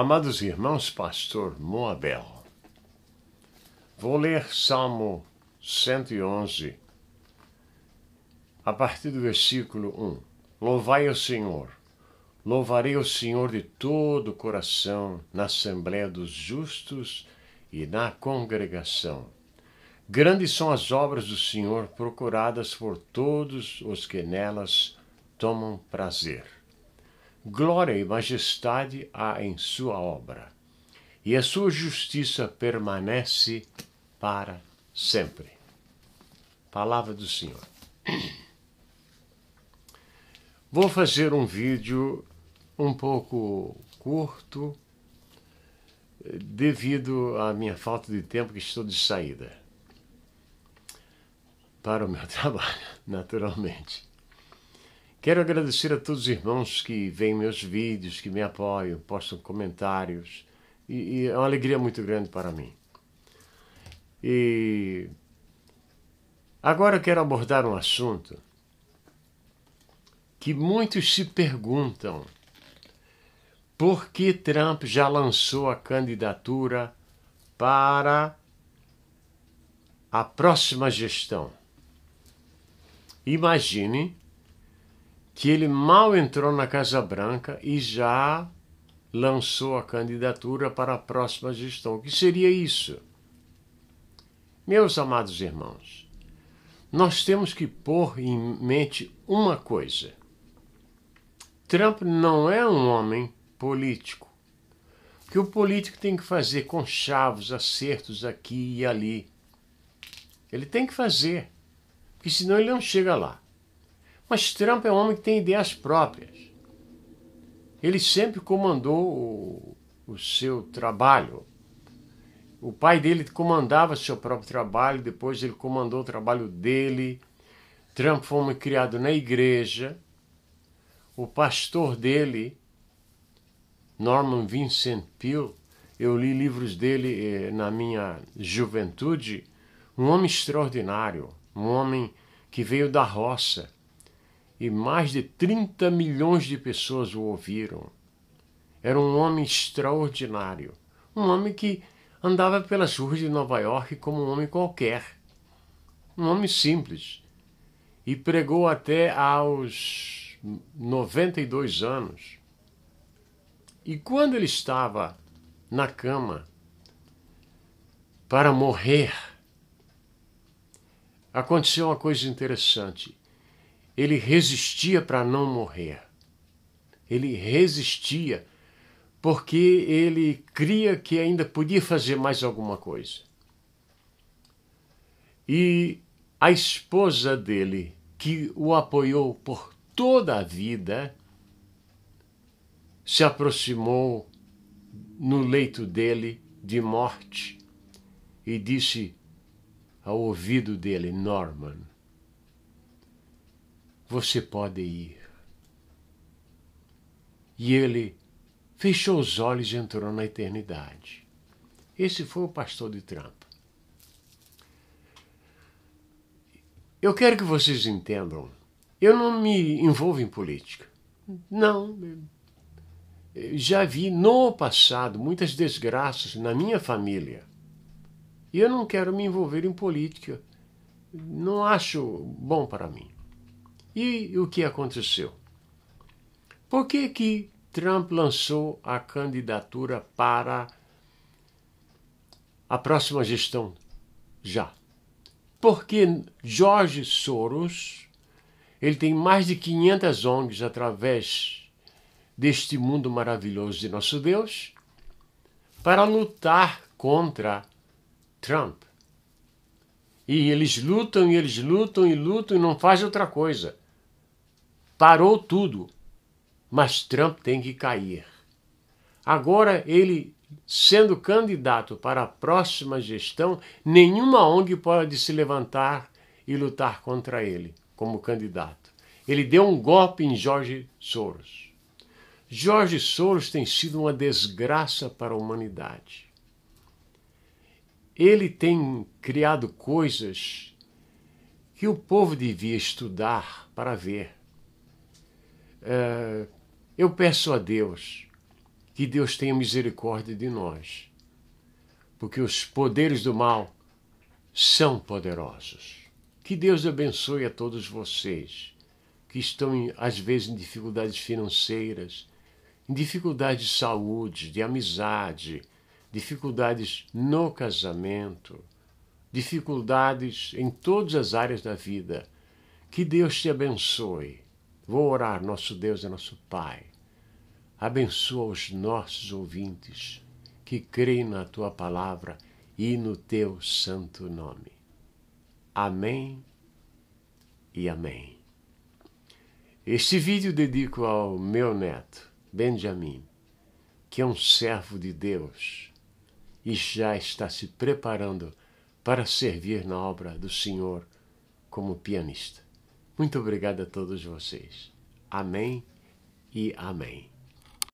Amados irmãos, pastor Moabel, vou ler Salmo 111, a partir do versículo 1. Louvai o Senhor, louvarei o Senhor de todo o coração na Assembleia dos Justos e na congregação. Grandes são as obras do Senhor procuradas por todos os que nelas tomam prazer glória e majestade há em sua obra, e a sua justiça permanece para sempre. Palavra do Senhor. Vou fazer um vídeo um pouco curto, devido à minha falta de tempo que estou de saída para o meu trabalho, naturalmente. Quero agradecer a todos os irmãos que veem meus vídeos, que me apoiam, postam comentários. E, e é uma alegria muito grande para mim. E agora eu quero abordar um assunto que muitos se perguntam por que Trump já lançou a candidatura para a próxima gestão. Imagine que ele mal entrou na Casa Branca e já lançou a candidatura para a próxima gestão. O que seria isso? Meus amados irmãos, nós temos que pôr em mente uma coisa: Trump não é um homem político. O que o político tem que fazer com chavos, acertos aqui e ali. Ele tem que fazer, porque senão ele não chega lá. Mas Trump é um homem que tem ideias próprias. Ele sempre comandou o, o seu trabalho. O pai dele comandava seu próprio trabalho, depois ele comandou o trabalho dele. Trump foi um criado na igreja. O pastor dele, Norman Vincent Peale, eu li livros dele eh, na minha juventude. Um homem extraordinário, um homem que veio da roça, e mais de 30 milhões de pessoas o ouviram. Era um homem extraordinário, um homem que andava pelas ruas de Nova York como um homem qualquer, um homem simples, e pregou até aos 92 anos. E quando ele estava na cama para morrer, aconteceu uma coisa interessante ele resistia para não morrer. Ele resistia porque ele cria que ainda podia fazer mais alguma coisa. E a esposa dele, que o apoiou por toda a vida, se aproximou no leito dele de morte e disse ao ouvido dele, Norman, você pode ir. E ele fechou os olhos e entrou na eternidade. Esse foi o pastor de trampa. Eu quero que vocês entendam. Eu não me envolvo em política. Não. Já vi no passado muitas desgraças na minha família. E eu não quero me envolver em política. Não acho bom para mim. E o que aconteceu? Por que, que Trump lançou a candidatura para a próxima gestão já? Porque Jorge Soros, ele tem mais de 500 ONGs através deste mundo maravilhoso de nosso Deus para lutar contra Trump. E eles lutam, e eles lutam, e lutam, e não fazem outra coisa. Parou tudo, mas Trump tem que cair. Agora ele sendo candidato para a próxima gestão, nenhuma ONG pode se levantar e lutar contra ele como candidato. Ele deu um golpe em Jorge Soros. Jorge Soros tem sido uma desgraça para a humanidade. Ele tem criado coisas que o povo devia estudar para ver. É, eu peço a Deus que Deus tenha misericórdia de nós, porque os poderes do mal são poderosos. Que Deus abençoe a todos vocês que estão, às vezes, em dificuldades financeiras, em dificuldades de saúde, de amizade, dificuldades no casamento, dificuldades em todas as áreas da vida. Que Deus te abençoe Vou orar, nosso Deus e nosso Pai. Abençoa os nossos ouvintes que creem na tua palavra e no teu santo nome. Amém e amém. Este vídeo dedico ao meu neto, Benjamin, que é um servo de Deus e já está se preparando para servir na obra do Senhor como pianista. Muito obrigado a todos vocês. Amém e amém.